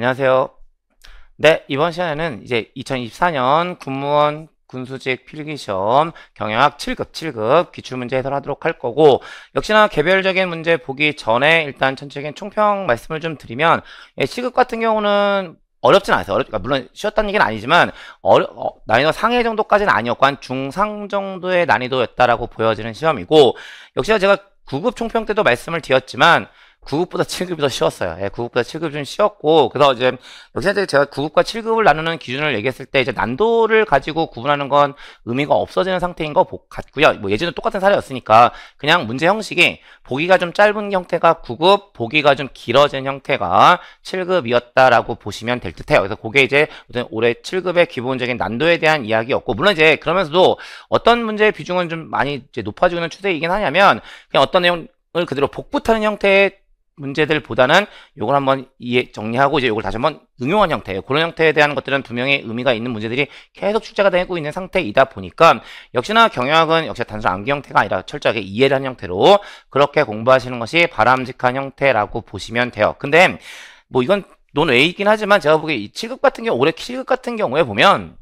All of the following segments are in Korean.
안녕하세요. 네, 이번 시간에는 이제 2024년 군무원 군수직 필기시험 경영학 7급 7급 기출문제 해설하도록 할 거고 역시나 개별적인 문제 보기 전에 일단 전체적인 총평 말씀을 좀 드리면 예, 시급 같은 경우는 어렵진 않아요. 어렵, 그러니까 물론 쉬웠다는 얘기는 아니지만 어려, 어, 난이도 상해 정도까지는 아니었고 한 중상 정도의 난이도였다라고 보여지는 시험이고 역시나 제가 9급 총평 때도 말씀을 드렸지만 9급보다 7급이 더 쉬웠어요. 예, 9급보다 7급이 좀 쉬웠고, 그래서 이제, 역시 제가 9급과 7급을 나누는 기준을 얘기했을 때, 이제 난도를 가지고 구분하는 건 의미가 없어지는 상태인 것 같고요. 뭐 예전에 똑같은 사례였으니까, 그냥 문제 형식이 보기가 좀 짧은 형태가 9급, 보기가 좀 길어진 형태가 7급이었다라고 보시면 될 듯해요. 그래서 그게 이제 올해 7급의 기본적인 난도에 대한 이야기였고, 물론 이제 그러면서도 어떤 문제의 비중은 좀 많이 높아지는 추세이긴 하냐면, 그냥 어떤 내용 을 그대로 복붙하는 형태의 문제들보다는 이걸 한번 이해 정리하고 이제 이걸 다시 한번 응용한 형태예 그런 형태에 대한 것들은 분명히 의미가 있는 문제들이 계속 출제가 되고 있는 상태이다 보니까 역시나 경영학은 역시 단순 암기 형태가 아니라 철저하게 이해를 한 형태로 그렇게 공부하시는 것이 바람직한 형태라고 보시면 돼요. 근데 뭐 이건 논외이긴 하지만 제가 보기에 이 7급 같은 경우 올해 7급 같은 경우에 보면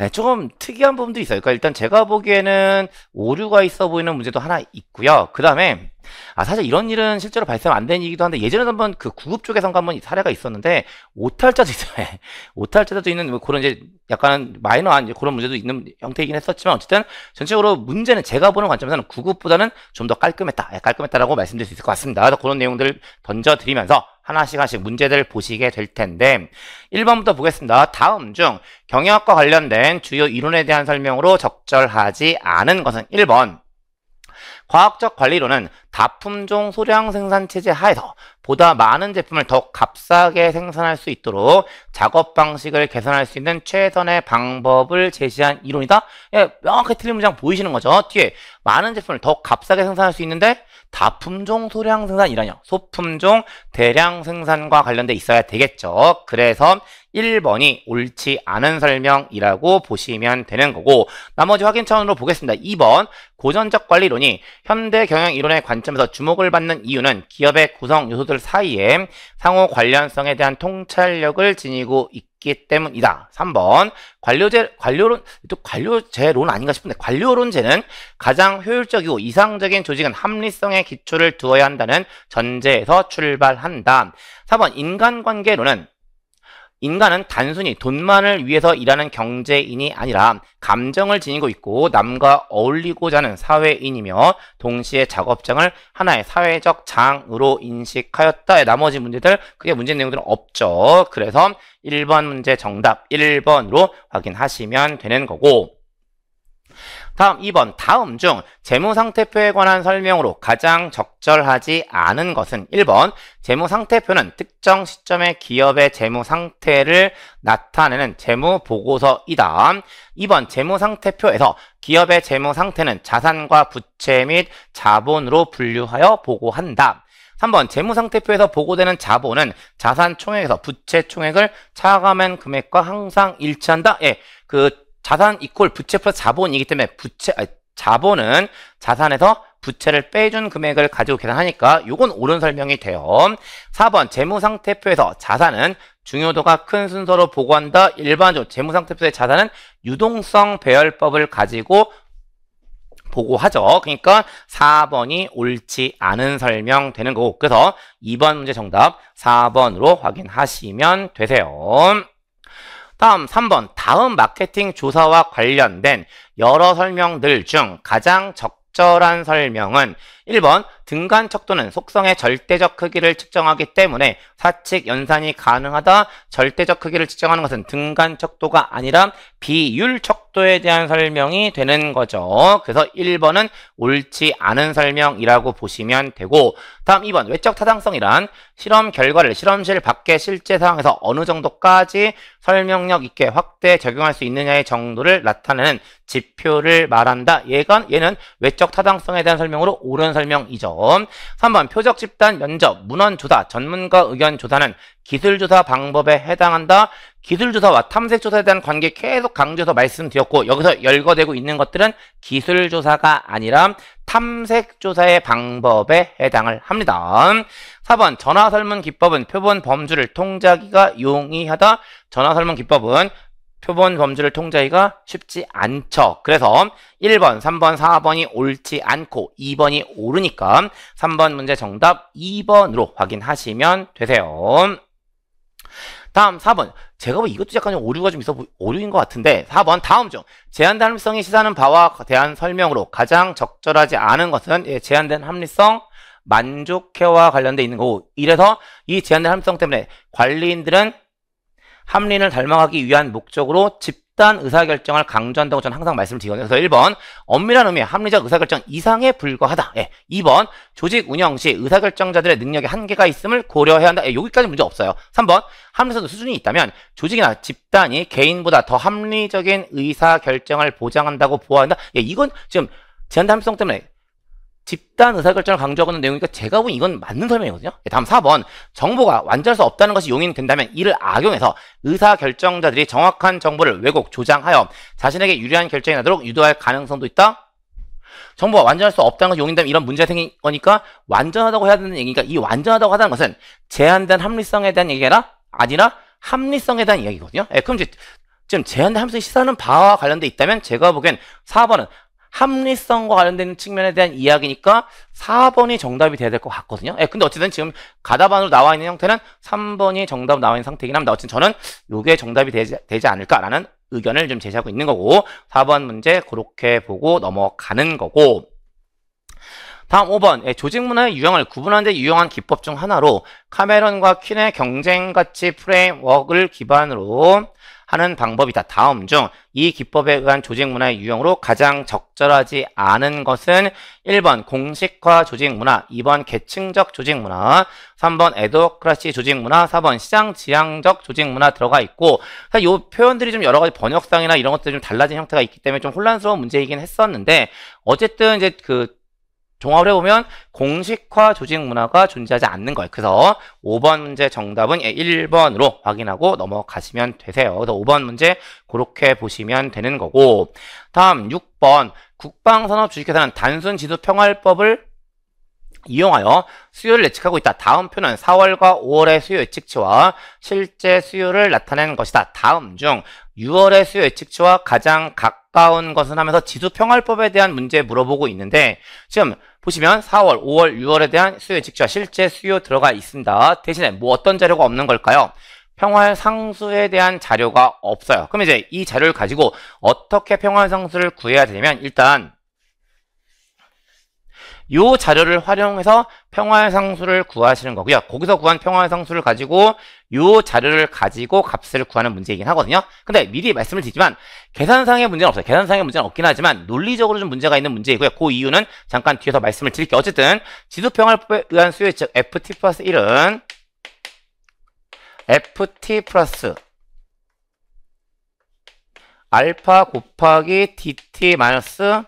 예, 조금 특이한 부분도 있어요. 그러니까 일단 제가 보기에는 오류가 있어 보이는 문제도 하나 있고요. 그 다음에 아 사실 이런 일은 실제로 발생 안 된 일이기도 한데 예전에 한번 그 구급 쪽에서 한번 사례가 있었는데 오탈자도 있어요. 예. 오탈자도 있는 뭐 그런 이제 약간 마이너한 그런 문제도 있는 형태이긴 했었지만 어쨌든 전체적으로 문제는 제가 보는 관점에서는 구급보다는 좀 더 깔끔했다. 예, 깔끔했다라고 말씀드릴 수 있을 것 같습니다. 그런 내용들을 던져드리면서 하나씩 하나씩 문제들을 보시게 될 텐데 1번부터 보겠습니다. 다음 중 경영학과 관련된 주요 이론에 대한 설명으로 적절하지 않은 것은 1번 과학적 관리로는 다품종 소량 생산 체제 하에서 보다 많은 제품을 더 값싸게 생산할 수 있도록 작업 방식을 개선할 수 있는 최선의 방법을 제시한 이론이다. 예, 명확히 틀린 문장 보이시는 거죠. 뒤에 많은 제품을 더 값싸게 생산할 수 있는데 다품종 소량 생산이라뇨. 소품종 대량 생산과 관련돼 있어야 되겠죠. 그래서 1번이 옳지 않은 설명이라고 보시면 되는 거고 나머지 확인 차원으로 보겠습니다. 2번 고전적 관리론이 현대 경영 이론의 관점에서 주목을 받는 이유는 기업의 구성 요소들 사이에 상호 관련성에 대한 통찰력을 지니고 있기 때문이다. 3번 관료제 관료론 또 관료제론 아닌가 싶은데 관료론제는 가장 효율적이고 이상적인 조직은 합리성의 기초를 두어야 한다는 전제에서 출발한다. 4번 인간관계론은 인간은 단순히 돈만을 위해서 일하는 경제인이 아니라 감정을 지니고 있고 남과 어울리고자 하는 사회인이며 동시에 작업장을 하나의 사회적 장으로 인식하였다의 나머지 문제들 그게 문제 내용들은 없죠. 그래서 1번 문제 정답 1번으로 확인하시면 되는 거고 다음 2번 다음 중 재무상태표에 관한 설명으로 가장 적절하지 않은 것은 1번 재무상태표는 특정 시점의 기업의 재무상태를 나타내는 재무보고서이다. 2번 재무상태표에서 기업의 재무상태는 자산과 부채 및 자본으로 분류하여 보고한다. 3번 재무상태표에서 보고되는 자본은 자산 총액에서 부채 총액을 차감한 금액과 항상 일치한다. 예, 그 자산 이퀄 부채 플러스 자본이기 때문에 부채 아니, 자본은 자산에서 부채를 빼준 금액을 가지고 계산하니까 요건 옳은 설명이 돼요. 4번 재무상태표에서 자산은 중요도가 큰 순서로 보고한다. 일반적으로 재무상태표의 자산은 유동성 배열법을 가지고 보고하죠. 그러니까 4번이 옳지 않은 설명 되는 거고 그래서 2번 문제 정답 4번으로 확인하시면 되세요. 다음 3번 다음 마케팅 조사와 관련된 여러 설명들 중 가장 적절한 설명은 1번 등간 척도는 속성의 절대적 크기를 측정하기 때문에 사측 연산이 가능하다. 절대적 크기를 측정하는 것은 등간 척도가 아니라 비율 척도에 대한 설명이 되는 거죠. 그래서 1번은 옳지 않은 설명이라고 보시면 되고 다음 2번 외적 타당성이란 실험 결과를 실험실 밖의 실제 상황에서 어느 정도까지 설명력 있게 확대 적용할 수 있느냐의 정도를 나타내는 지표를 말한다. 얘는 외적 타당성에 대한 설명으로 옳은 설명이죠. 3번 표적 집단 면접, 문헌 조사, 전문가 의견 조사는 기술조사 방법에 해당한다. 기술조사와 탐색조사에 대한 관계 계속 강조해서 말씀드렸고 여기서 열거되고 있는 것들은 기술조사가 아니라 탐색조사의 방법에 해당을 합니다. 4번 전화설문 기법은 표본 범주를 통제하기가 용이하다. 전화설문 기법은 표본 범주를 통제하기가 쉽지 않죠. 그래서 1번, 3번, 4번이 옳지 않고 2번이 오르니까 3번 문제 정답 2번으로 확인하시면 되세요. 다음 4번. 제가 뭐 이것도 약간 오류가 좀 있어 오류인 것 같은데 4번 다음 중 제한 합리성이 시사하는 바와 대한 설명으로 가장 적절하지 않은 것은 예, 제한된 합리성 만족해와 관련돼 있는 거고 이래서 이 제한된 합리성 때문에 관리인들은 합리를 닮아가기 위한 목적으로 집단 의사결정을 강조한다고 저는 항상 말씀을 드리거든요. 그래서 1번 엄밀한 의미의 합리적 의사결정 이상에 불과하다. 예. 2번 조직 운영 시 의사결정자들의 능력에 한계가 있음을 고려해야 한다. 예. 여기까지 문제 없어요. 3번 합리도 수준이 있다면 조직이나 집단이 개인보다 더 합리적인 의사결정을 보장한다고 보아한다. 예. 이건 지금 제한담성 때문에 집단 의사결정을 강조하는 내용이니까 제가 보기엔 이건 맞는 설명이거든요. 예, 다음 4번 정보가 완전할 수 없다는 것이 용인된다면 이를 악용해서 의사결정자들이 정확한 정보를 왜곡, 조장하여 자신에게 유리한 결정이 나도록 유도할 가능성도 있다. 정보가 완전할 수 없다는 것이 용인되면 이런 문제가 생긴 거니까 완전하다고 해야 되는 얘기니까 이 완전하다고 하다는 것은 제한된 합리성에 대한 얘기가 아니라 합리성에 대한 이야기거든요. 예, 그럼 이제 지금 제한된 함수의 시사는 바와 관련돼 있다면 제가 보기엔 4번은 합리성과 관련된 측면에 대한 이야기니까 4번이 정답이 돼야 될 것 같거든요. 예, 근데 어쨌든 지금 가다반으로 나와 있는 형태는 3번이 정답 나와 있는 상태이긴 합니다. 어쨌든 저는 이게 정답이 되지, 되지 않을까라는 의견을 좀 제시하고 있는 거고 4번 문제 그렇게 보고 넘어가는 거고 다음 5번 예, 조직문화의 유형을 구분하는 데 유용한 기법 중 하나로 카메론과 퀸의 경쟁가치 프레임워크를 기반으로 하는 방법이다. 다음 중 이 기법에 의한 조직 문화의 유형으로 가장 적절하지 않은 것은 1번 공식화 조직 문화, 2번 계층적 조직 문화, 3번 에드워크라시 조직 문화, 4번 시장 지향적 조직 문화 들어가 있고 사실 이 표현들이 좀 여러 가지 번역상이나 이런 것들이 좀 달라진 형태가 있기 때문에 좀 혼란스러운 문제이긴 했었는데 어쨌든 이제 그 종합을 해보면 공식화 조직 문화가 존재하지 않는 거예요. 그래서 5번 문제 정답은 1번으로 예, 확인하고 넘어가시면 되세요. 그래서 5번 문제 그렇게 보시면 되는 거고 다음 6번 국방산업 주식회사는 단순 지수평활법을 이용하여 수요를 예측하고 있다. 다음 표는 4월과 5월의 수요 예측치와 실제 수요를 나타내는 것이다. 다음 중 6월의 수요 예측치와 가장 가까운 가까운 것은 하면서 지수평활법에 대한 문제 물어보고 있는데 지금 보시면 4월, 5월, 6월에 대한 수요 예측자 실제 수요 들어가 있습니다. 대신에 뭐 어떤 자료가 없는 걸까요? 평활 상수에 대한 자료가 없어요. 그럼 이제 이 자료를 가지고 어떻게 평활 상수를 구해야 되냐면 일단 요 자료를 활용해서 평화의 상수를 구하시는 거고요. 거기서 구한 평화의 상수를 가지고 요 자료를 가지고 값을 구하는 문제이긴 하거든요. 근데 미리 말씀을 드리지만 계산상의 문제는 없어요. 계산상의 문제는 없긴 하지만 논리적으로 좀 문제가 있는 문제이고요. 그 이유는 잠깐 뒤에서 말씀을 드릴게요. 어쨌든 지수평화에 의한 수요, 즉 ft 플러스 1은 ft 플러스 알파 곱하기 dt 마이너스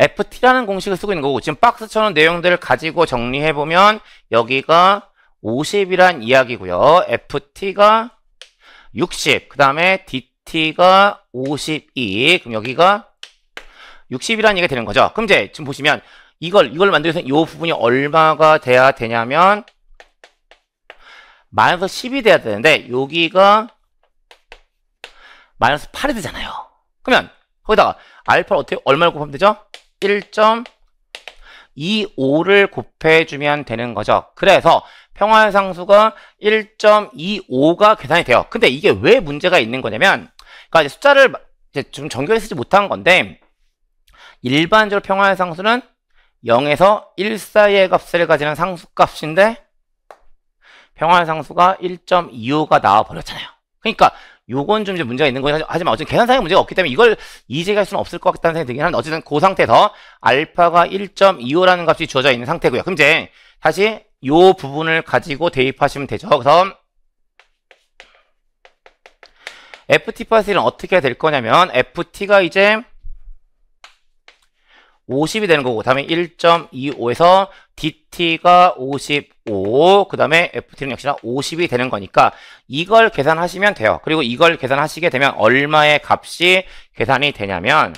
FT라는 공식을 쓰고 있는 거고 지금 박스처럼 내용들을 가지고 정리해보면 여기가 50이란 이야기고요. FT가 60, 그 다음에 DT가 52, 그럼 여기가 6 0이란 얘기가 되는 거죠. 그럼 이제 지금 보시면 이걸 이걸 만들어서이 부분이 얼마가 돼야 되냐면 마이너스 10이 돼야 되는데 여기가 마이너스 8이 되잖아요. 그러면 거기다가 알파를 어떻게 얼마를 곱하면 되죠? 1.25를 곱해주면 되는 거죠. 그래서 평화의 상수가 1.25가 계산이 돼요. 근데 이게 왜 문제가 있는 거냐면 그러니까 이제 숫자를 좀 정교히 쓰지 못한 건데 일반적으로 평화의 상수는 0에서 1 사이의 값을 가지는 상수값인데 평화의 상수가 1.25가 나와버렸잖아요. 그러니까 요건 좀 이제 문제가 있는 거긴 하지만 어쨌든 계산상의 문제가 없기 때문에 이걸 이제할 수는 없을 것 같다는 생각이 들긴 한데 어쨌든 그 상태에서 알파가 1.25라는 값이 주어져 있는 상태고요. 그럼 이제 다시 요 부분을 가지고 대입하시면 되죠. 그래서 FT 파스 1은 어떻게 될 거냐면 FT가 이제 50이 되는 거고 다음에 1.25에서 DT가 55, 그 다음에 FT는 역시나 50이 되는 거니까 이걸 계산하시면 돼요. 그리고 이걸 계산하시게 되면 얼마의 값이 계산이 되냐면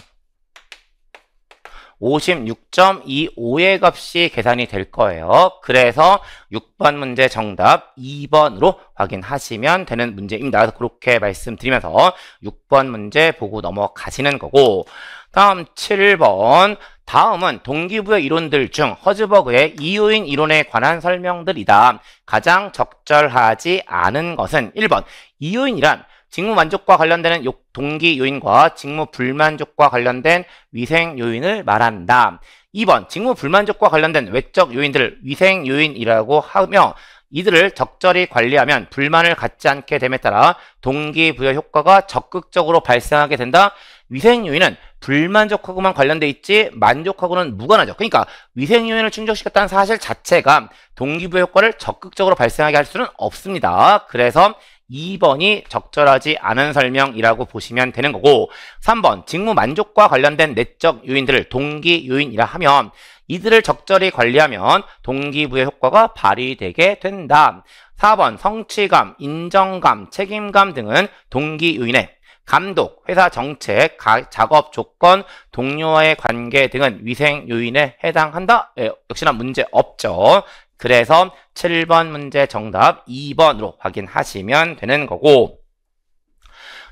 56.25의 값이 계산이 될 거예요. 그래서 6번 문제 정답 2번으로 확인하시면 되는 문제입니다. 그래서 그렇게 말씀드리면서 6번 문제 보고 넘어가시는 거고 다음 7번 다음은 동기부여 이론들 중 허즈버그의 이유인 이론에 관한 설명들이다. 가장 적절하지 않은 것은 1번 이유인이란 직무 만족과 관련되는 동기 요인과 직무 불만족과 관련된 위생 요인을 말한다. 2번 직무 불만족과 관련된 외적 요인들을 위생 요인이라고 하며 이들을 적절히 관리하면 불만을 갖지 않게 됨에 따라 동기부여 효과가 적극적으로 발생하게 된다. 위생 요인은 불만족하고만 관련돼 있지 만족하고는 무관하죠. 그러니까 위생 요인을 충족시켰다는 사실 자체가 동기부여 효과를 적극적으로 발생하게 할 수는 없습니다. 그래서 2번이 적절하지 않은 설명이라고 보시면 되는 거고 3번 직무 만족과 관련된 내적 요인들을 동기 요인이라 하면 이들을 적절히 관리하면 동기부여 효과가 발휘되게 된다. 4번 성취감, 인정감, 책임감 등은 동기 요인의 감독, 회사 정책, 가, 작업 조건, 동료와의 관계 등은 위생 요인에 해당한다? 예, 역시나 문제 없죠. 그래서 7번 문제 정답 2번으로 확인하시면 되는 거고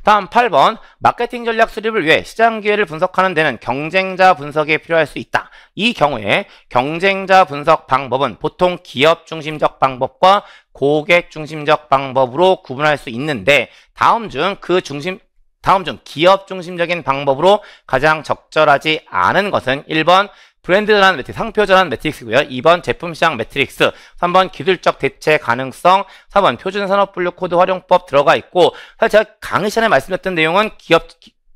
다음 8번 마케팅 전략 수립을 위해 시장 기회를 분석하는 데는 경쟁자 분석이 필요할 수 있다. 이 경우에 경쟁자 분석 방법은 보통 기업 중심적 방법과 고객 중심적 방법으로 구분할 수 있는데 다음 중 그 중심 다음 중 기업 중심적인 방법으로 가장 적절하지 않은 것은 1번 브랜드전환 매트릭스, 상표전환 매트릭스고요. 2번 제품시장 매트릭스, 3번 기술적 대체 가능성, 4번 표준산업분류 코드 활용법 들어가 있고 사실 제가 강의 시간에 말씀드렸던 내용은 기업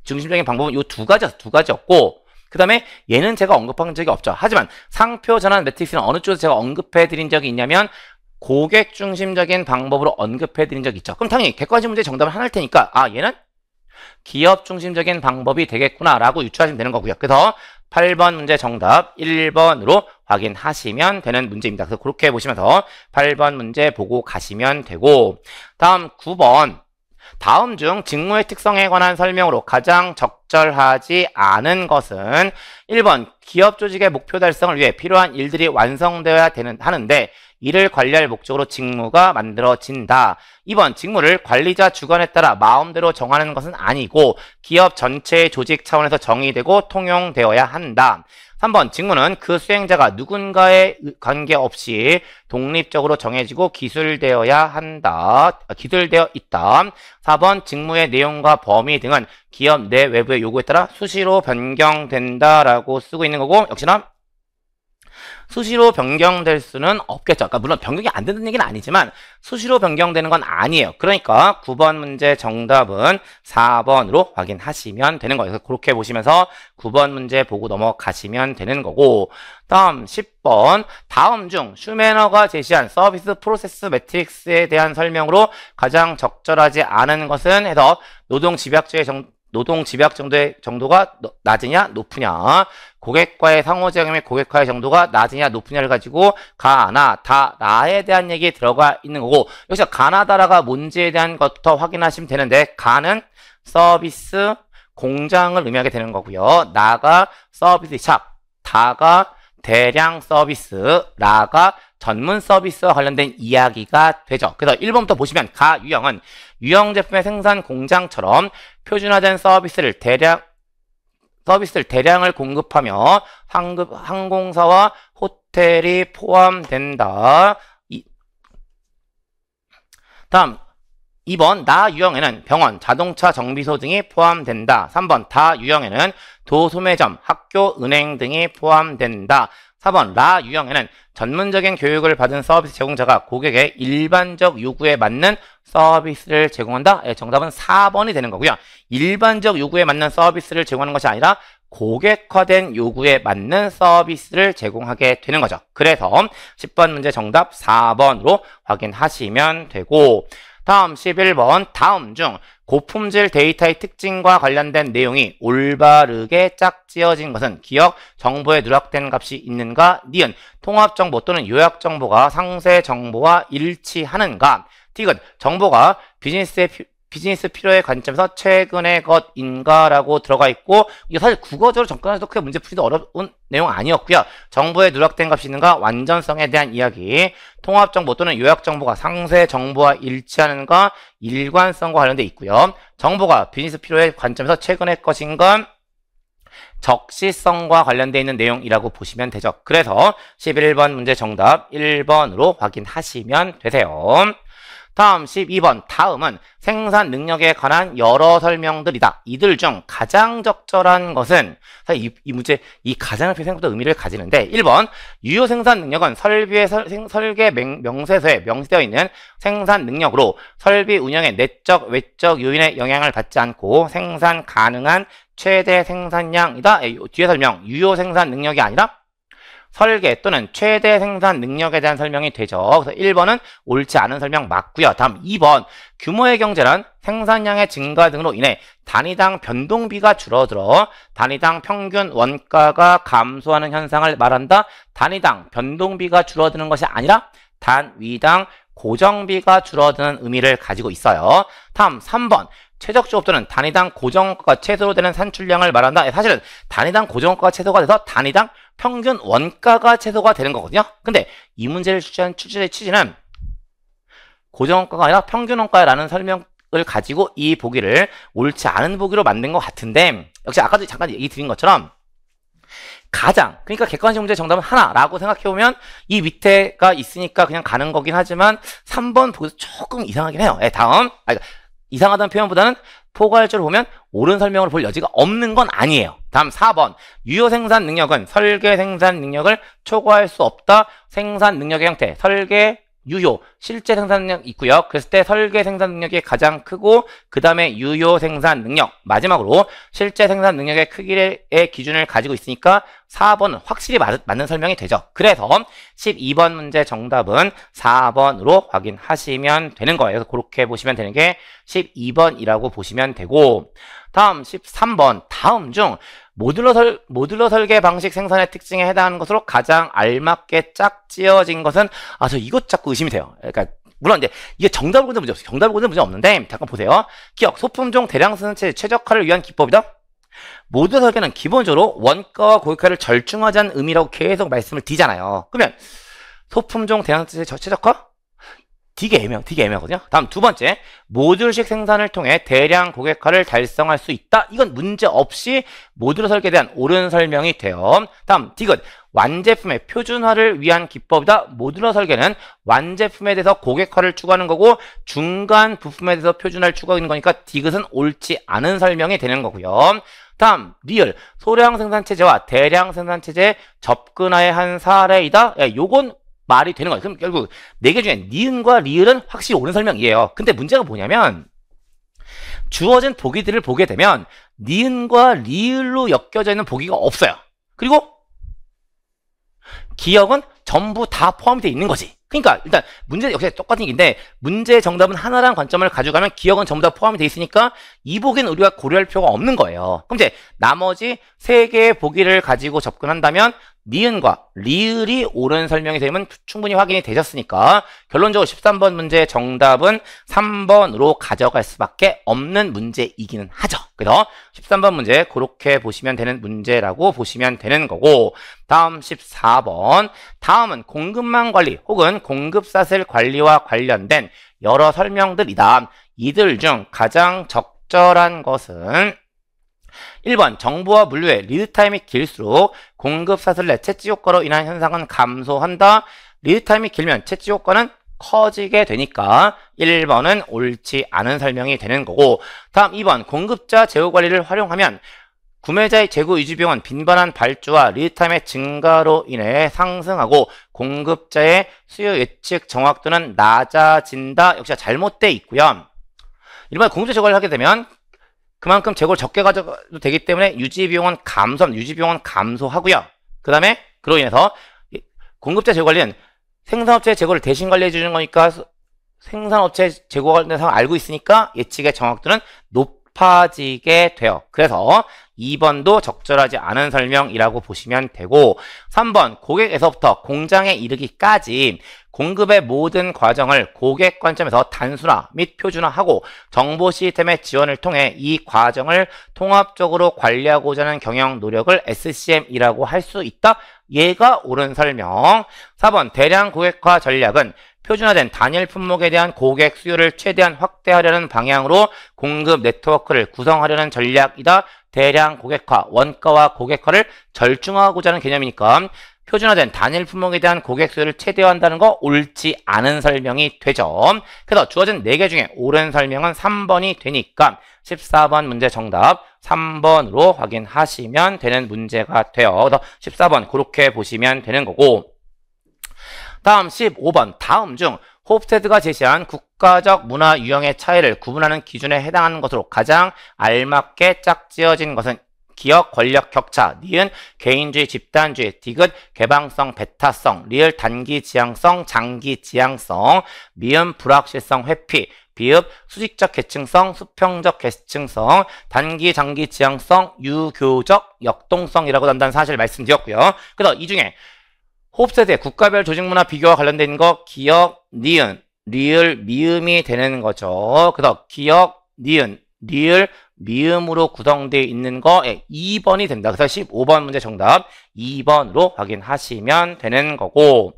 중심적인 방법은 이 두가지였어두 가지였고 그 다음에 얘는 제가 언급한 적이 없죠. 하지만 상표전환 매트릭스는 어느 쪽에서 제가 언급해드린 적이 있냐면 고객 중심적인 방법으로 언급해드린 적이 있죠. 그럼 당연히 객관식 문제 정답을 하나일 테니까 아 얘는 기업 중심적인 방법이 되겠구나라고 유추하시면 되는 거고요. 그래서 8번 문제 정답 1번으로 확인하시면 되는 문제입니다. 그래서 그렇게 보시면서 8번 문제 보고 가시면 되고 다음 9번 다음 중 직무의 특성에 관한 설명으로 가장 적절하지 않은 것은 1번 기업 조직의 목표 달성을 위해 필요한 일들이 완성되어야 되는 하는데 이를 관리할 목적으로 직무가 만들어진다. 2번 직무를 관리자 주관에 따라 마음대로 정하는 것은 아니고 기업 전체의 조직 차원에서 정의되고 통용되어야 한다. 3번 직무는 그 수행자가 누군가의 관계없이 독립적으로 정해지고 기술되어야 한다. 아, 기술되어 있다. 4번 직무의 내용과 범위 등은 기업 내 외부의 요구에 따라 수시로 변경된다라고 쓰고 있는 거고 역시나 수시로 변경될 수는 없겠죠. 그러니까 물론 변경이 안 된다는 얘기는 아니지만 수시로 변경되는 건 아니에요. 그러니까 9번 문제 정답은 4번으로 확인하시면 되는 거예요. 그렇게 보시면서 9번 문제 보고 넘어가시면 되는 거고 다음 10번 다음 중 슈메너가 제시한 서비스 프로세스 매트릭스에 대한 설명으로 가장 적절하지 않은 것은 해서 노동 집약주의 정, 노동 집약 정도의 정도가 낮으냐 높으냐 고객과의 상호작용의 고객과의 정도가 낮으냐 높으냐를 가지고 가나 다나에 대한 얘기 들어가 있는 거고 여기서 가나 다라가 뭔지에 대한 것부터 확인하시면 되는데 가는 서비스 공장을 의미하게 되는 거고요 나가 서비스 샵 다가 대량 서비스라가 전문 서비스와 관련된 이야기가 되죠. 그래서 1번부터 보시면 가 유형은 유형 제품의 생산 공장처럼 표준화된 서비스를 대량 서비스를 대량을 공급하며 상급 항공사와 호텔이 포함된다. 다음 2번 나 유형에는 병원, 자동차 정비소 등이 포함된다. 3번 다 유형에는 도소매점, 학교, 은행 등이 포함된다. 4번 라 유형에는 전문적인 교육을 받은 서비스 제공자가 고객의 일반적 요구에 맞는 서비스를 제공한다. 네, 정답은 4번이 되는 거고요. 일반적 요구에 맞는 서비스를 제공하는 것이 아니라 고객화된 요구에 맞는 서비스를 제공하게 되는 거죠. 그래서 10번 문제 정답 4번으로 확인하시면 되고 다음 11번 다음 중 고품질 데이터의 특징과 관련된 내용이 올바르게 짝지어진 것은 기억, 정보에 누락된 값이 있는가? 니은 통합정보 또는 요약정보가 상세 정보와 일치하는가? 티은 정보가 비즈니스의 비즈니스 필요의 관점에서 최근의 것인가라고 들어가 있고 이게 사실 국어적으로 접근하기 크게 문제 풀이도 어려운 내용 아니었고요. 정부의 누락된 값이 있는가 완전성에 대한 이야기 통합 정보 또는 요약 정보가 상세 정보와 일치하는가 일관성과 관련돼 있고요. 정보가 비즈니스 필요의 관점에서 최근의 것인가 적시성과 관련되어 있는 내용이라고 보시면 되죠. 그래서 11번 문제 정답 1번으로 확인하시면 되세요. 다음 12번 다음은 생산 능력에 관한 여러 설명들이다. 이들 중 가장 적절한 것은 사실 이, 이 문제 이 가장 앞에 생각보다 의미를 가지는데 1번 유효 생산 능력은 설비의 설, 생, 설계 명, 명세서에 명시되어 있는 생산 능력으로 설비 운영의 내적 외적 요인에 영향을 받지 않고 생산 가능한 최대 생산량이다. 뒤에 설명 유효 생산 능력이 아니라 설계 또는 최대 생산 능력에 대한 설명이 되죠. 그래서 1번은 옳지 않은 설명 맞고요. 다음 2번 규모의 경제란 생산량의 증가 등으로 인해 단위당 변동비가 줄어들어 단위당 평균 원가가 감소하는 현상을 말한다. 단위당 변동비가 줄어드는 것이 아니라 단위당 고정비가 줄어드는 의미를 가지고 있어요. 다음 3번 최적 조업도는 단위당 고정가 최소로 되는 산출량을 말한다. 사실은 단위당 고정가 최소가 돼서 단위당 평균 원가가 최소가 되는 거거든요. 근데 이 문제를 출제한 출제의 취지는 고정원가가 아니라 평균원가라는 설명을 가지고 이 보기를 옳지 않은 보기로 만든 것 같은데 역시 아까도 잠깐 얘기 드린 것처럼 가장 그러니까 객관식 문제 정답은 하나라고 생각해보면 이 밑에가 있으니까 그냥 가는 거긴 하지만 3번 보기도 조금 이상하긴 해요. 네, 다음 아니, 그러니까 이상하다는 표현보다는 포괄적으로 보면 옳은 설명으로 볼 여지가 없는 건 아니에요. 다음 4번. 유효 생산 능력은 설계 생산 능력을 초과할 수 없다. 생산 능력의 형태. 설계 유효, 실제 생산 능력 있고요. 그랬을 때 설계 생산 능력이 가장 크고 그 다음에 유효 생산 능력, 마지막으로 실제 생산 능력의 크기의 기준을 가지고 있으니까 4번은 확실히 맞, 맞는 설명이 되죠. 그래서 12번 문제 정답은 4번으로 확인하시면 되는 거예요. 그래서 그렇게 보시면 되는 게 12번이라고 보시면 되고 다음 13번 다음 중 모듈러, 설, 모듈러 설계 방식 생산의 특징에 해당하는 것으로 가장 알맞게 짝지어진 것은 아 저 이것 자꾸 의심이 돼요. 그러니까 물론 이제 이게 정답을 고르는 문제 없어요. 정답을 고르는 문제 없는데 잠깐 보세요. 기억 소품종 대량 생산체 최적화를 위한 기법이다. 모듈러 설계는 기본적으로 원가와 고객가를 절충하자는 의미라고 계속 말씀을 드리잖아요. 그러면 소품종 대량 생산체 최적화? 되게 애매 되게 애매하거든요. 다음 두 번째, 모듈식 생산을 통해 대량 고객화를 달성할 수 있다. 이건 문제 없이 모듈 설계에 대한 옳은 설명이 돼요. 다음, 디귿. 완제품의 표준화를 위한 기법이다. 모듈러 설계는 완제품에 대해서 고객화를 추구하는 거고 중간 부품에 대해서 표준화를 추구하는 거니까 디귿은 옳지 않은 설명이 되는 거고요. 다음, 리얼. 소량 생산체제와 대량 생산체제 접근화의 한 사례이다. 야, 예, 요건 말이 되는 거예요. 그럼 결국 네 개 중에 니은과 리을은 확실히 옳은 설명이에요. 근데 문제가 뭐냐면 주어진 보기들을 보게 되면 니은과 리을로 엮여져 있는 보기가 없어요. 그리고 기억은 전부 다 포함되어 있는 거지. 그러니까 일단 문제 역시 똑같은 얘기인데 문제 정답은 하나라는 관점을 가져가면 기억은 전부 다 포함이 돼 있으니까 이 보기는 우리가 고려할 필요가 없는 거예요. 그럼 이제 나머지 세 개의 보기를 가지고 접근한다면 니은과 리을이 옳은 설명이 되면 충분히 확인이 되셨으니까 결론적으로 13번 문제 정답은 3번으로 가져갈 수밖에 없는 문제이기는 하죠. 그래서 13번 문제 그렇게 보시면 되는 문제라고 보시면 되는 거고 다음 14번 다음은 공급망 관리 혹은 공급사슬 관리와 관련된 여러 설명들이다. 이들 중 가장 적절한 것은 1번 정보와 물류의 리드타임이 길수록 공급사슬 내 채취효과로 인한 현상은 감소한다. 리드타임이 길면 채취효과는 커지게 되니까 1번은 옳지 않은 설명이 되는 거고 다음 2번 공급자 제휴 관리를 활용하면 구매자의 재고 유지 비용은 빈번한 발주와 리드타임의 증가로 인해 상승하고 공급자의 수요 예측 정확도는 낮아진다. 역시 잘못돼 있고요. 일반 공급자 제거를 하게 되면 그만큼 재고를 적게 가져도 되기 때문에 유지 비용은 감소, 유지 비용은 감소하고요. 그 다음에 그로 인해서 공급자 재고 관리는 생산업체의 재고를 대신 관리해 주는 거니까 생산업체 재고 관련된 알고 있으니까 예측의 정확도는 높 높아지게 돼요. 그래서 2번도 적절하지 않은 설명이라고 보시면 되고 3번 고객에서부터 공장에 이르기까지 공급의 모든 과정을 고객 관점에서 단순화 및 표준화하고 정보 시스템의 지원을 통해 이 과정을 통합적으로 관리하고자 하는 경영 노력을 SCM이라고 할 수 있다. 얘가 옳은 설명. 4번 대량 고객화 전략은 표준화된 단일 품목에 대한 고객 수요를 최대한 확대하려는 방향으로 공급 네트워크를 구성하려는 전략이다. 대량 고객화, 원가와 고객화를 절충하고자 하는 개념이니까 표준화된 단일 품목에 대한 고객 수요를 최대화한다는 거 옳지 않은 설명이 되죠. 그래서 주어진 4개 중에 옳은 설명은 3번이 되니까 14번 문제 정답 3번으로 확인하시면 되는 문제가 돼요. 그래서 14번 그렇게 보시면 되는 거고 다음 15번 다음 중 홉스테드가 제시한 국가적 문화 유형의 차이를 구분하는 기준에 해당하는 것으로 가장 알맞게 짝지어진 것은 기업 권력 격차, 니은 개인주의 집단주의, 디귿 개방성 배타성, 리을 단기 지향성 장기 지향성, 미음 불확실성 회피, 비읍 수직적 계층성, 수평적 계층성, 단기 장기 지향성, 유교적 역동성이라고 한다는 사실을 말씀드렸고요. 그래서 이 중에 호흡세대 국가별 조직문화 비교와 관련된 거 기억, 니은, 리을, 미음이 되는 거죠. 그래서 기억, 니은, 리을, 미음으로 구성되어 있는 거 2번이 예, 됩니다. 그래서 15번 문제 정답 2번으로 확인하시면 되는 거고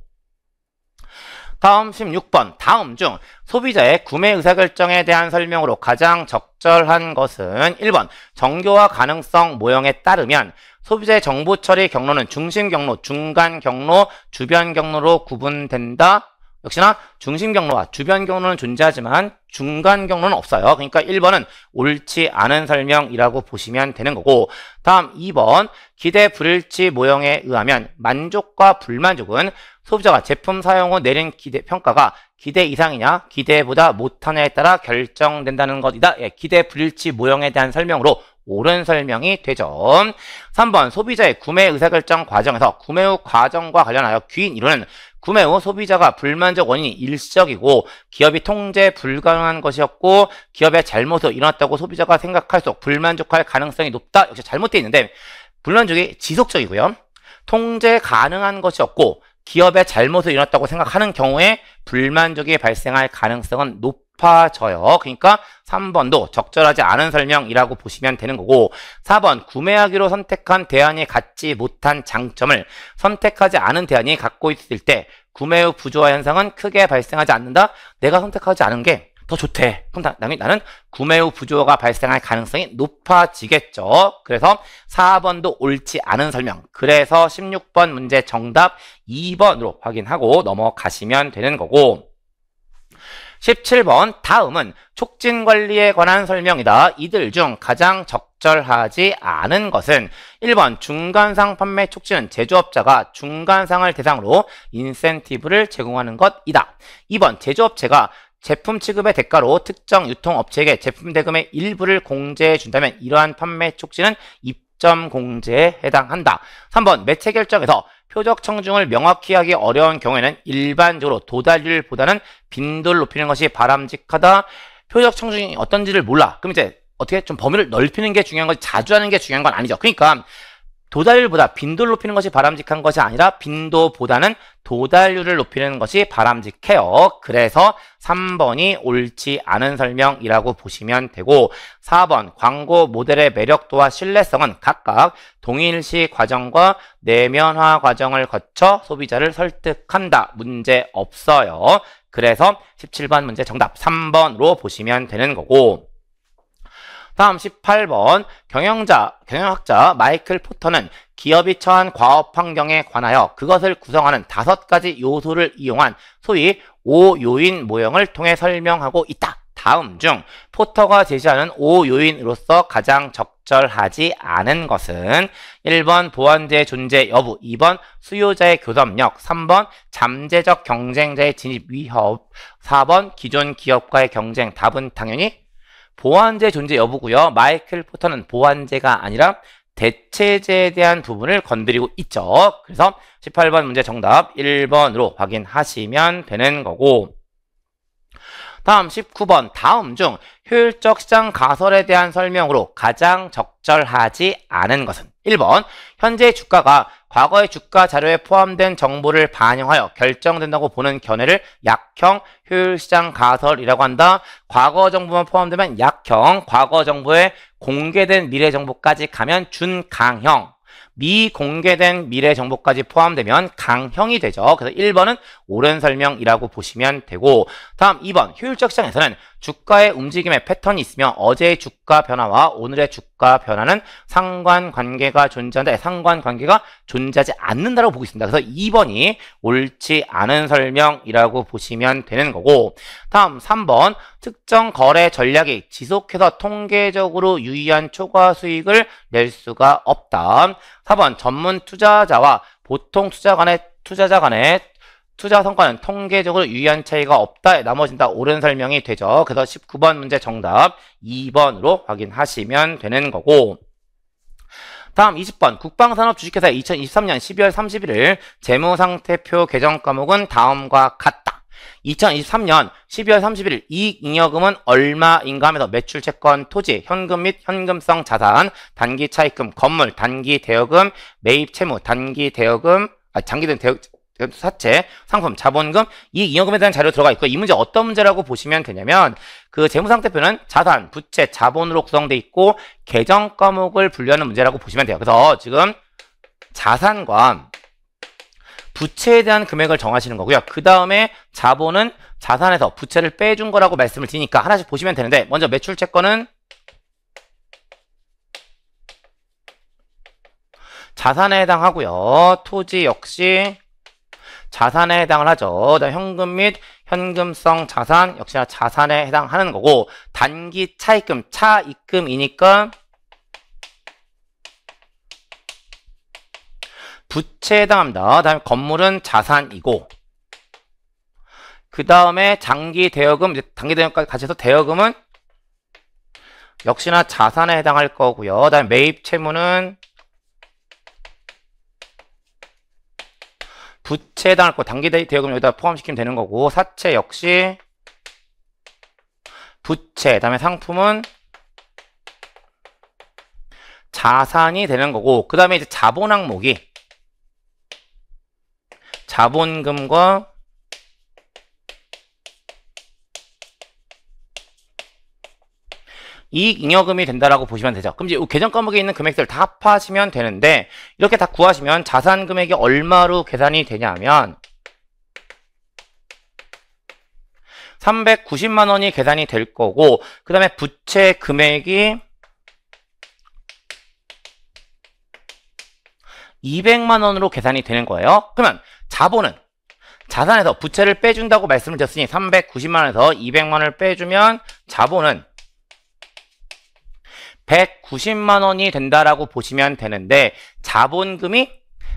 다음 16번 다음 중 소비자의 구매 의사결정에 대한 설명으로 가장 적절한 것은 1번 정교화 가능성 모형에 따르면 소비자의 정보 처리 경로는 중심 경로, 중간 경로, 주변 경로로 구분된다. 역시나 중심 경로와 주변 경로는 존재하지만 중간 경로는 없어요. 그러니까 1번은 옳지 않은 설명이라고 보시면 되는 거고 다음 2번 기대 불일치 모형에 의하면 만족과 불만족은 소비자가 제품 사용 후 내린 기대 평가가 기대 이상이냐 기대보다 못하냐에 따라 결정된다는 것이다. 예, 기대 불일치 모형에 대한 설명으로 옳은 설명이 되죠. 3번 소비자의 구매 의사결정 과정에서 구매 후 과정과 관련하여 귀인 이론은 구매 후 소비자가 불만족 원인이 일시적이고 기업이 통제 불가능한 것이었고 기업의 잘못으로 일어났다고 소비자가 생각할수록 불만족할 가능성이 높다. 역시 잘못되어 있는데 불만족이 지속적이고요. 통제 가능한 것이 없고 기업의 잘못을 일어났다고 생각하는 경우에 불만족이 발생할 가능성은 높아져요. 그러니까 3번도 적절하지 않은 설명이라고 보시면 되는 거고 4번 구매하기로 선택한 대안이 갖지 못한 장점을 선택하지 않은 대안이 갖고 있을 때 구매 후 부조화 현상은 크게 발생하지 않는다. 내가 선택하지 않은 게더 좋대. 그럼 당연히 나는 구매 후 부조가 발생할 가능성이 높아지겠죠. 그래서 4번도 옳지 않은 설명. 그래서 16번 문제 정답 2번으로 확인하고 넘어가시면 되는 거고 17번 다음은 촉진관리에 관한 설명이다. 이들 중 가장 적절하지 않은 것은 1번 중간상 판매 촉진은 제조업자가 중간상을 대상으로 인센티브를 제공하는 것이다. 2번 제조업체가 제품 취급의 대가로 특정 유통업체에게 제품 대금의 일부를 공제해 준다면 이러한 판매 촉진은 입점 공제에 해당한다. 3번 매체 결정에서 표적 청중을 명확히 하기 어려운 경우에는 일반적으로 도달률보다는 빈도를 높이는 것이 바람직하다. 표적 청중이 어떤지를 몰라. 그럼 이제 어떻게 좀 범위를 넓히는 게 중요한 거지 자주 하는 게 중요한 건 아니죠. 그러니까 도달률보다 빈도를 높이는 것이 바람직한 것이 아니라 빈도보다는 도달률을 높이는 것이 바람직해요. 그래서 3번이 옳지 않은 설명이라고 보시면 되고 4번 광고 모델의 매력도와 신뢰성은 각각 동일시 과정과 내면화 과정을 거쳐 소비자를 설득한다. 문제 없어요. 그래서 17번 문제 정답 3번으로 보시면 되는 거고 다음 18번 경영자, 경영학자 마이클 포터는 기업이 처한 과업 환경에 관하여 그것을 구성하는 다섯 가지 요소를 이용한 소위 5요인 모형을 통해 설명하고 있다. 다음 중 포터가 제시하는 5요인으로서 가장 적절하지 않은 것은 1번 보완제의 존재 여부, 2번 수요자의 교섭력, 3번 잠재적 경쟁자의 진입 위협, 4번 기존 기업과의 경쟁, 답은 당연히 보완제 존재 여부고요. 마이클 포터는 보완제가 아니라 대체제에 대한 부분을 건드리고 있죠. 그래서 18번 문제 정답 1번으로 확인하시면 되는 거고 다음 19번 다음 중 효율적 시장 가설에 대한 설명으로 가장 적절하지 않은 것은 1번 현재 주가가 과거의 주가 자료에 포함된 정보를 반영하여 결정된다고 보는 견해를 약형 효율시장 가설이라고 한다. 과거 정보만 포함되면 약형, 과거 정보에 공개된 미래 정보까지 가면 준강형, 미공개된 미래 정보까지 포함되면 강형이 되죠. 그래서 1번은 옳은 설명이라고 보시면 되고 다음 2번 효율적 시장에서는 주가의 움직임의 패턴이 있으며 어제의 주가 변화와 오늘의 주가 변화는 상관관계가 존재한다. 네, 상관관계가 존재하지 않는다고 라 보고 있습니다. 그래서 2번이 옳지 않은 설명이라고 보시면 되는 거고 다음 3번 특정 거래 전략이 지속해서 통계적으로 유의한 초과 수익을 낼 수가 없다. 4번 전문 투자자와 보통 투자 간의 투자자 간의 투자 성과는 통계적으로 유의한 차이가 없다 나머진 다 옳은 설명이 되죠. 그래서 19번 문제 정답 2번으로 확인하시면 되는 거고 다음 20번 국방산업 주식회사 2023년 12월 31일 재무상태표 개정 과목은 다음과 같다. 2023년 12월 31일 이익잉여금은 얼마인가 하면서 매출 채권, 토지, 현금 및 현금성 자산, 단기 차입금, 건물, 단기 대여금, 매입 채무, 단기 대여금, 아, 장기된 대여, 사채, 상품, 자본금, 이익, 이용금에 대한 자료 들어가 있고 이 문제 어떤 문제라고 보시면 되냐면 그 재무상태표는 자산, 부채, 자본으로 구성돼 있고 계정 과목을 분류하는 문제라고 보시면 돼요. 그래서 지금 자산과 부채에 대한 금액을 정하시는 거고요. 그 다음에 자본은 자산에서 부채를 빼준 거라고 말씀을 드리니까 하나씩 보시면 되는데 먼저 매출채권은 자산에 해당하고요. 토지 역시 자산에 해당을 하죠. 현금 및 현금성 자산 역시나 자산에 해당하는 거고 단기 차입금, 차입금이니까 부채에 해당합니다. 다음 건물은 자산이고 그 다음에 장기 대여금, 단기 대여금까지 같이 해서 대여금은 역시나 자산에 해당할 거고요. 그 다음에 매입 채무는 부채에 해당할 거 단기 대여금 여기다 포함시키면 되는 거고 사채 역시 부채 그 다음에 상품은 자산이 되는 거고 그 다음에 이제 자본 항목이 자본금과 이익잉여금이 된다라고 보시면 되죠. 그럼 이제 계정 과목에 있는 금액들 다 합하시면 되는데 이렇게 다 구하시면 자산 금액이 얼마로 계산이 되냐면 390만 원이 계산이 될 거고 그 다음에 부채 금액이 200만 원으로 계산이 되는 거예요. 그러면 자본은 자산에서 부채를 빼준다고 말씀을 드렸으니 390만 원에서 200만 원을 빼주면 자본은 190만 원이 된다라고 보시면 되는데 자본금이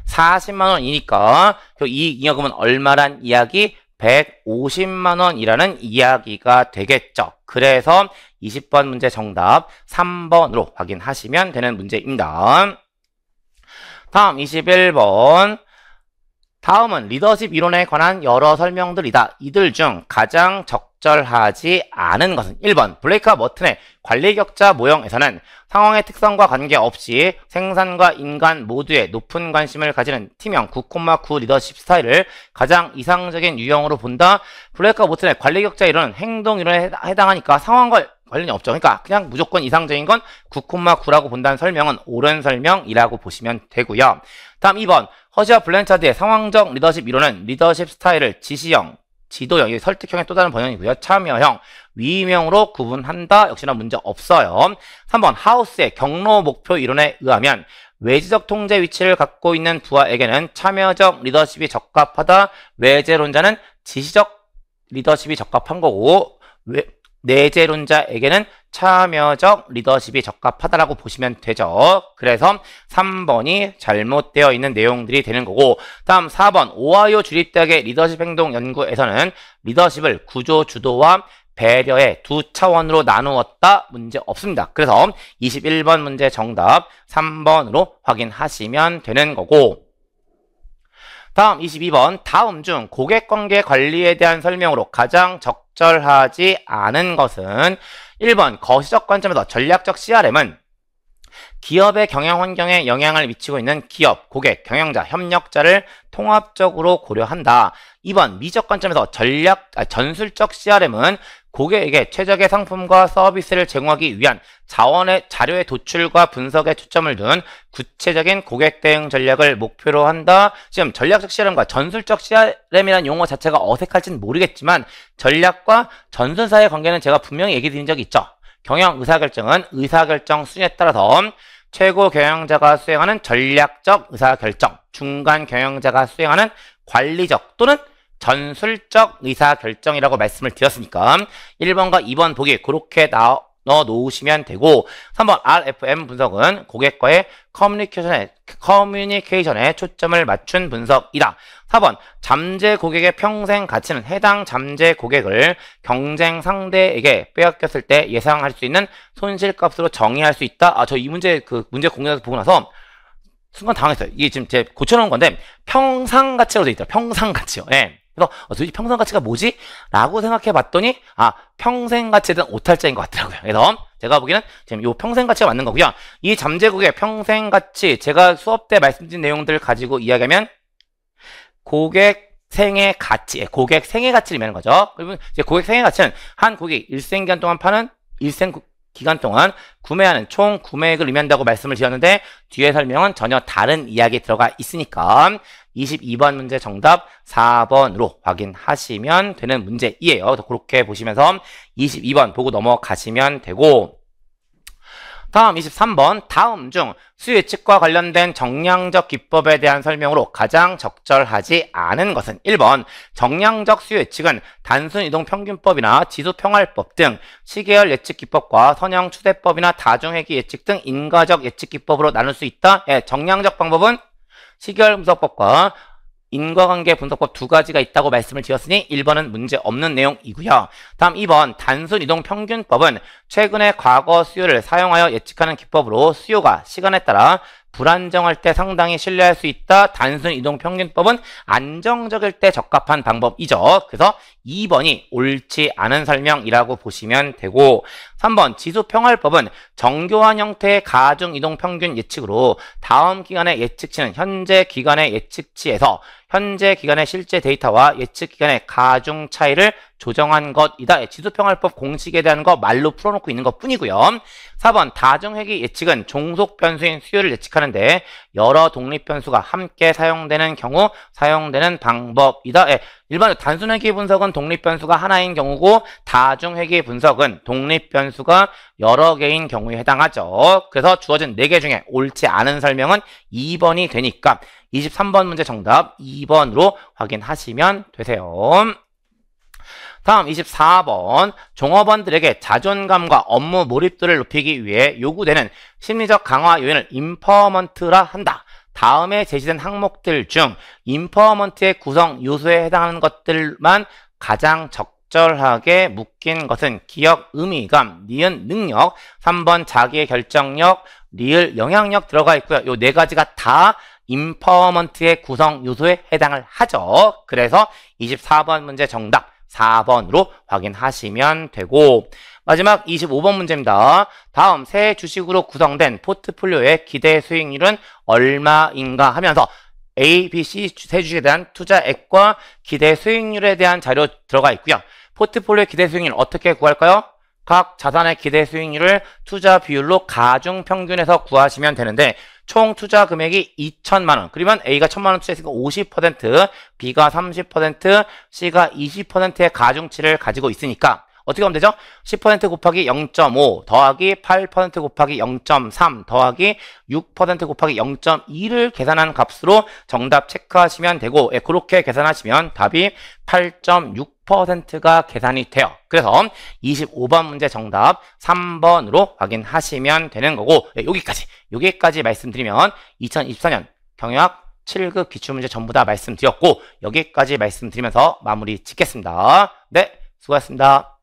40만 원이니까 그 이 잉여금은 얼마란 이야기? 150만 원이라는 이야기가 되겠죠. 그래서 20번 문제 정답 3번으로 확인하시면 되는 문제입니다. 다음 21번 다음은 리더십 이론에 관한 여러 설명들이다. 이들 중 가장 적 적절하지 않은 것은 1번 블레이크와 머튼의 관리격자 모형에서는 상황의 특성과 관계없이 생산과 인간 모두의 높은 관심을 가지는 팀형 9,9 리더십 스타일을 가장 이상적인 유형으로 본다. 블레이크와 머튼의 관리격자 이론은 행동 이론에 해당하니까 상황과 관련이 없죠. 그러니까 그냥 무조건 이상적인 건 9,9라고 본다는 설명은 옳은 설명이라고 보시면 되고요. 다음 2번 허시와 블랜차드의 상황적 리더십 이론은 리더십 스타일을 지시형, 지도 형기 설득형의 또 다른 번형이고요. 참여형, 위임형으로 구분한다. 역시나 문제 없어요. 3번 하우스의 경로 목표 이론에 의하면 외지적 통제 위치를 갖고 있는 부하에게는 참여적 리더십이 적합하다. 외제론자는 지시적 리더십이 적합한 거고 외, 내재론자에게는 참여적 리더십이 적합하다라고 보시면 되죠. 그래서 3번이 잘못되어 있는 내용들이 되는 거고 다음 4번 오하이오 주립대학의 리더십 행동 연구에서는 리더십을 구조 주도와 배려의 두 차원으로 나누었다 문제 없습니다. 그래서 21번 문제 정답 3번으로 확인하시면 되는 거고 다음 22번 다음 중 고객관계 관리에 대한 설명으로 가장 적절하지 않은 것은 1번 거시적 관점에서 전략적 CRM은 기업의 경영 환경에 영향을 미치고 있는 기업, 고객, 경영자, 협력자를 통합적으로 고려한다. 2번 미적 관점에서 전략, 아, 전술적 CRM은 고객에게 최적의 상품과 서비스를 제공하기 위한 자원의 자료의 도출과 분석에 초점을 둔 구체적인 고객 대응 전략을 목표로 한다. 지금 전략적 CRM과 전술적 CRM이라는 용어 자체가 어색할진 모르겠지만 전략과 전술 사이의 관계는 제가 분명히 얘기 드린 적이 있죠. 경영 의사결정은 의사결정 순위에 따라서 최고 경영자가 수행하는 전략적 의사결정, 중간 경영자가 수행하는 관리적 또는 전술적 의사결정이라고 말씀을 드렸으니까 1번과 2번 보기 그렇게 넣어 놓으시면 되고 3번 RFM 분석은 고객과의 커뮤니케이션에, 커뮤니케이션에 초점을 맞춘 분석이다. 4번 잠재 고객의 평생 가치는 해당 잠재 고객을 경쟁 상대에게 빼앗겼을 때 예상할 수 있는 손실값으로 정의할 수 있다. 아저 이 문제 그 문제 공연에서 보고 나서 순간 당황했어요. 이게 지금 제 고쳐놓은 건데 평상 가치로 돼 있더라. 평상 가치요. 예. 네. 그래서 어, 도대체 평생 가치가 뭐지? 라고 생각해 봤더니 아 평생 가치에 대한 오탈자인 것 같더라고요. 그래서 제가 보기에는 지금 이 평생 가치가 맞는 거고요. 이 잠재국의 평생 가치 제가 수업 때 말씀드린 내용들을 가지고 이야기하면 고객 생애 가치, 예, 고객 생애 가치를 매는 거죠. 그러면 이제 고객 생애 가치는 한고객 일생기간 동안 파는 일생 기간 동안 구매하는 총 구매액을 의미한다고 말씀을 드렸는데 뒤에 설명은 전혀 다른 이야기 들어가 있으니까 22번 문제 정답 4번으로 확인하시면 되는 문제이에요. 그 그렇게 보시면서 22번 보고 넘어가시면 되고 다음 23번 다음 중 수의 측과 관련된 정량적 기법에 대한 설명으로 가장 적절하지 않은 것은 1번 정량적 수의 측은 단순 이동 평균법이나 지수 평활법 등 시계열 예측 기법과 선형 추세법이나 다중회기 예측 등 인과적 예측 기법으로 나눌 수 있다. 예, 정량적 방법은 시계열 분석법과 인과관계 분석법 두 가지가 있다고 말씀을 드렸으니 1번은 문제없는 내용이고요. 다음 2번 단순이동평균법은 최근의 과거 수요를 사용하여 예측하는 기법으로 수요가 시간에 따라 불안정할 때 상당히 신뢰할 수 있다. 단순 이동 평균법은 안정적일 때 적합한 방법이죠. 그래서 2번이 옳지 않은 설명이라고 보시면 되고 3번 지수 평활법은 정교한 형태의 가중 이동 평균 예측으로 다음 기간의 예측치는 현재 기간의 예측치에서 현재 기간의 실제 데이터와 예측 기간의 가중 차이를 조정한 것이다. 예, 지수평활법 공식에 대한 거 말로 풀어놓고 있는 것 뿐이고요. 4번 다중회기 예측은 종속 변수인 수요를 예측하는데 여러 독립 변수가 함께 사용되는 경우 사용되는 방법이다. 예, 일반 으로 단순 회기 분석은 독립 변수가 하나인 경우고 다중 회기 분석은 독립 변수가 여러 개인 경우에 해당하죠. 그래서 주어진 4개 중에 옳지 않은 설명은 2번이 되니까 23번 문제 정답 2번으로 확인하시면 되세요. 다음 24번 종업원들에게 자존감과 업무 몰입도를 높이기 위해 요구되는 심리적 강화 요인을 인퍼먼트라 한다. 다음에 제시된 항목들 중 인퍼먼트의 구성 요소에 해당하는 것들만 가장 적절하게 묶인 것은 기억, 의미감, 니은, 능력, 3번 자기의 결정력, 리을, 영향력 들어가 있고요. 요 네 가지가 다 임퍼먼트의 구성 요소에 해당을 하죠. 그래서 24번 문제 정답 4번으로 확인하시면 되고 마지막 25번 문제입니다. 다음 새 주식으로 구성된 포트폴리오의 기대 수익률은 얼마인가 하면서 A, B, C 세 주식에 대한 투자액과 기대 수익률에 대한 자료 들어가 있고요. 포트폴리오의 기대 수익률 어떻게 구할까요? 각 자산의 기대 수익률을 투자 비율로 가중 평균에서 구하시면 되는데 총 투자 금액이 2천만 원. 그러면 A가 1천만 원 투자했으니까 50%, B가 30%, C가 20%의 가중치를 가지고 있으니까 어떻게 하면 되죠? 10% 곱하기 0.5 더하기 8% 곱하기 0.3 더하기 6% 곱하기 0.2를 계산한 값으로 정답 체크하시면 되고 예, 그렇게 계산하시면 답이 8.6 10%가 0 계산이 돼요. 그래서 25번 문제 정답 3번으로 확인하시면 되는 거고 예, 여기까지 여기까지 말씀드리면 2024년 경영학 7급 기출문제 전부 다 말씀드렸고 여기까지 말씀드리면서 마무리 짓겠습니다. 네, 수고하셨습니다.